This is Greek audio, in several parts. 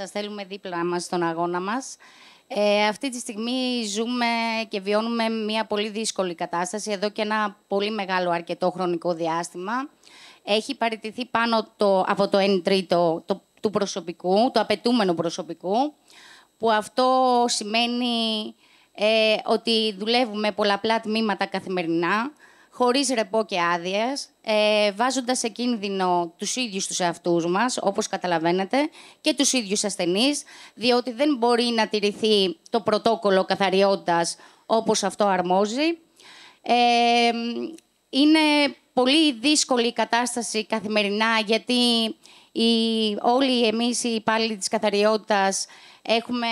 Σας θέλουμε δίπλα μας στον αγώνα μας. Ε, αυτή τη στιγμή ζούμε και βιώνουμε μια πολύ δύσκολη κατάσταση εδώ και ένα πολύ μεγάλο αρκετό χρονικό διάστημα. Έχει παραιτηθεί πάνω το, από το 1 τρίτο το, του προσωπικού, το απαιτούμενο προσωπικού, που αυτό σημαίνει ε, ότι δουλεύουμε πολλαπλά τμήματα καθημερινά, χωρίς ρεπό και άδειες, ε, βάζοντας σε κίνδυνο τους ίδιους τους εαυτούς μας, όπως καταλαβαίνετε, και τους ίδιους ασθενείς, διότι δεν μπορεί να τηρηθεί το πρωτόκολλο καθαριότητας όπως αυτό αρμόζει. Ε, είναι πολύ δύσκολη η κατάσταση καθημερινά, γιατί οι, όλοι εμείς οι υπάλληλοι της καθαριότητας έχουμε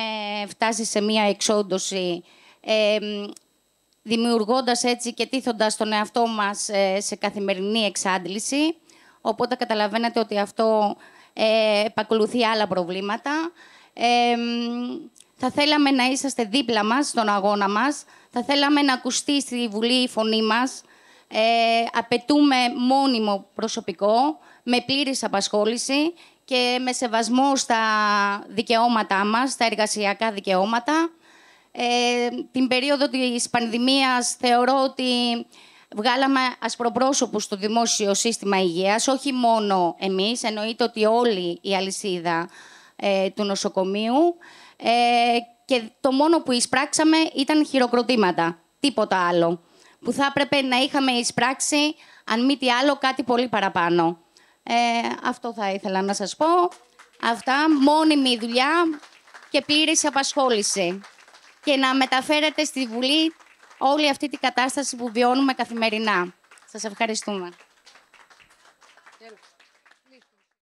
φτάσει σε μία εξόντωση ε, δημιουργώντας έτσι και τίθοντας τον εαυτό μας ε, σε καθημερινή εξάντληση. Οπότε καταλαβαίνετε ότι αυτό ε, επακολουθεί άλλα προβλήματα. Ε, θα θέλαμε να είσαστε δίπλα μας στον αγώνα μας. Θα θέλαμε να ακουστεί στη Βουλή η φωνή μας. Ε, απαιτούμε μόνιμο προσωπικό, με πλήρης απασχόληση και με σεβασμό στα δικαιώματά μας, στα εργασιακά δικαιώματα. Ε, την περίοδο της πανδημίας θεωρώ ότι βγάλαμε ασπροπρόσωπους στο δημόσιο σύστημα υγείας, όχι μόνο εμείς, εννοείται ότι όλη η αλυσίδα ε, του νοσοκομείου ε, και το μόνο που εισπράξαμε ήταν χειροκροτήματα, τίποτα άλλο, που θα έπρεπε να είχαμε εισπράξει, αν μη τι άλλο, κάτι πολύ παραπάνω. Ε, αυτό θα ήθελα να σας πω. Αυτά, μόνιμη δουλειά και πλήρης απασχόληση και να μεταφέρετε στη Βουλή όλη αυτή την κατάσταση που βιώνουμε καθημερινά. Σας ευχαριστούμε.